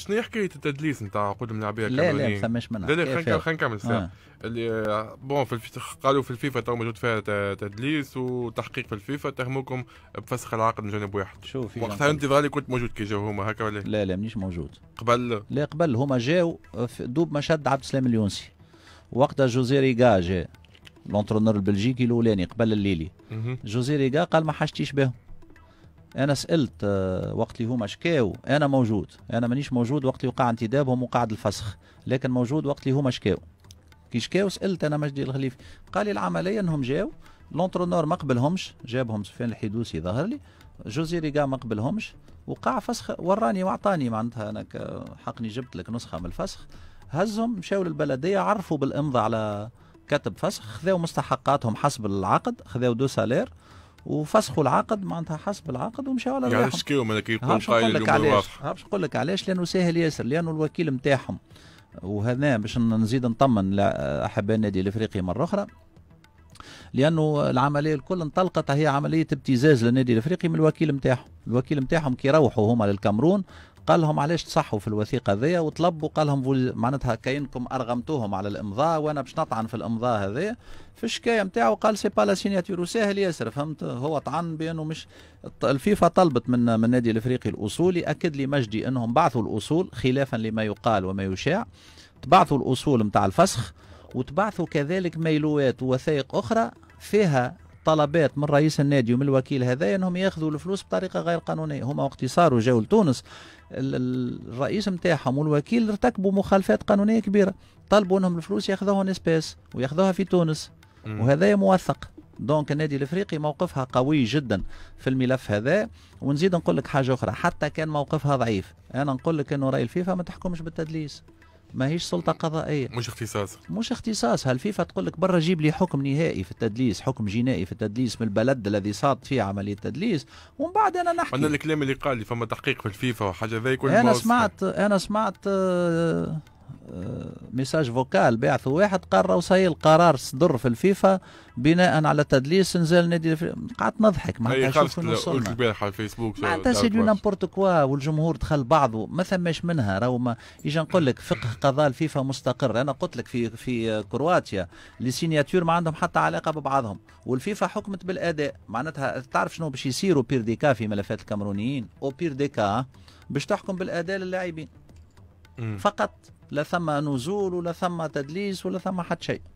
شنو هي حكايه التدليس نتاع عقود الملاعبيه لا لا ما فماش منها لا لا خلينا نكمل ساعه اللي آه، بون في قالوا في الفيفا تو موجود فيها تدليس وتحقيق في الفيفا تهموكم بفسخ العقد من جانب واحد شوف وقتها انت ظهر كنت موجود كي جاو هما هكا ولا لا لا مانيش موجود قبل لا قبل هما جاو دوب ما شد عبد السلام اليونسي وقتها جوزي ريغا جا لونترونور البلجيكي الاولاني قبل الليلي جوزي ريغا قال ما حاجتيش بهم انا سالت آه، وقت اللي هما شكاو انا موجود انا مانيش موجود وقت اللي وقع انتدابهم وقعد الفسخ لكن موجود وقت اللي هما شكاو كي شكاو سالت انا مجدي الخليفي قال لي العمليه انهم جاو لونترونور ما قبلهمش جابهم سفيان الحدوسي ظهر لي جوزي ريغا ما قبلهمش وقع فسخ وراني واعطاني معناتها انا حقني جبت لك نسخه من الفسخ هزهم مشاو للبلديه عرفوا بالامضاء على كتب فسخ خذوا مستحقاتهم حسب العقد خذوا دو سالير وفسخوا العقد معناتها حسب العقد ومشاو على يعني شكيهم هذاك يقول قايل الامور واضحه نقول لك علاش لانه ساهل ياسر لانه الوكيل نتاعهم وهذا باش نزيد نطمن احباء النادي الافريقي مره اخرى لانه العمليه الكل انطلقت هي عمليه ابتزاز للنادي الافريقي من الوكيل نتاعهم الوكيل نتاعهم كي يروحوا هما للكامرون قال لهم علاش تصحوا في الوثيقه ذي وطلبوا قال لهم معناتها كأنكم ارغمتوهم على الامضاء وانا باش نطعن في الامضاء هذيا في الشكايه نتاعو قال سي با لا سيناتور وساهل ياسر فهمت هو طعن بانه مش الفيفا طلبت من من النادي الافريقي الاصولي اكد لي مجدي انهم بعثوا الاصول خلافا لما يقال وما يشاع تبعثوا الاصول نتاع الفسخ وتبعثوا كذلك ميلوات ووثائق اخرى فيها طلبات من رئيس النادي ومن الوكيل هذا انهم ياخذوا الفلوس بطريقه غير قانونيه هما وقت صاروا جاوا لتونس الرئيس نتاعهم والوكيل ارتكبوا مخالفات قانونيه كبيره طلبوا انهم الفلوس ياخذوها نسباس وياخذوها في تونس وهذا موثق دونك النادي الافريقي موقفها قوي جدا في الملف هذا ونزيد نقول لك حاجه اخرى حتى كان موقفها ضعيف انا نقول لك انه راي الفيفا ما تحكمش بالتدليس ماهيش سلطه قضائيه مش اختصاص مش اختصاصها الفيفا تقول لك برا جيب لي حكم نهائي في التدليس حكم جنائي في التدليس من البلد الذي صاد فيه عمليه التدليس ومن بعد انا نحكي انا الكلام اللي قال لي فما تحقيق في الفيفا وحاجه ذي كل انا سمعت انا سمعت آه، آه، ميساج فوكال بعثه واحد قال راهو صاي القرار صدر في الفيفا بناء على تدليس نزال نادي قعدت نضحك معناتها إيه، قلت البارحه على الفيسبوك معناتها سي دو نامبورت كوا والجمهور دخل بعضه ما ثماش منها راهو ما يجي نقول لك فقه قضاء الفيفا مستقر انا قلت لك في في كرواتيا لي سينياتور ما عندهم حتى علاقه ببعضهم والفيفا حكمت بالاداء معناتها تعرف شنو باش يصير بير ديكا في ملفات الكاميرونيين او بير ديكا باش تحكم بالاداء للاعبين فقط لا ثم نزول ولا ثم تدليس ولا ثم حتى شيء